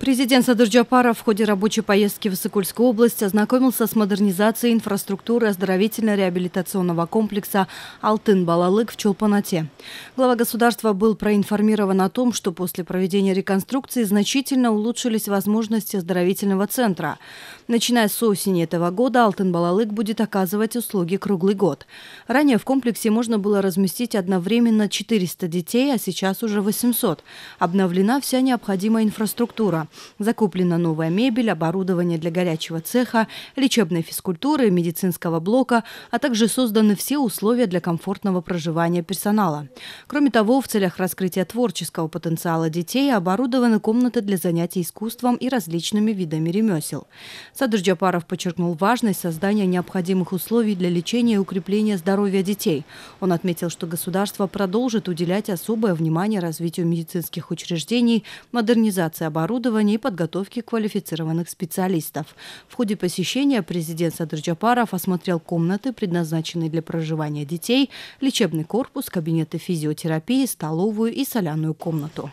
Президент Садыр Джапаров в ходе рабочей поездки в Сыкульскую область ознакомился с модернизацией инфраструктуры оздоровительно-реабилитационного комплекса «Алтын-Балалык» в Чулпанате. Глава государства был проинформирован о том, что после проведения реконструкции значительно улучшились возможности оздоровительного центра. Начиная с осени этого года «Алтын-Балалык» будет оказывать услуги круглый год. Ранее в комплексе можно было разместить одновременно 400 детей, а сейчас уже 800. Обновлена вся необходимая инфраструктура. Закуплена новая мебель, оборудование для горячего цеха, лечебной физкультуры, медицинского блока, а также созданы все условия для комфортного проживания персонала. Кроме того, в целях раскрытия творческого потенциала детей оборудованы комнаты для занятий искусством и различными видами ремесел. Садыр Джапаров подчеркнул важность создания необходимых условий для лечения и укрепления здоровья детей. Он отметил, что государство продолжит уделять особое внимание развитию медицинских учреждений, модернизации оборудования, и подготовки квалифицированных специалистов. В ходе посещения президент Садыр Джапаров осмотрел комнаты, предназначенные для проживания детей, лечебный корпус, кабинеты физиотерапии, столовую и соляную комнату.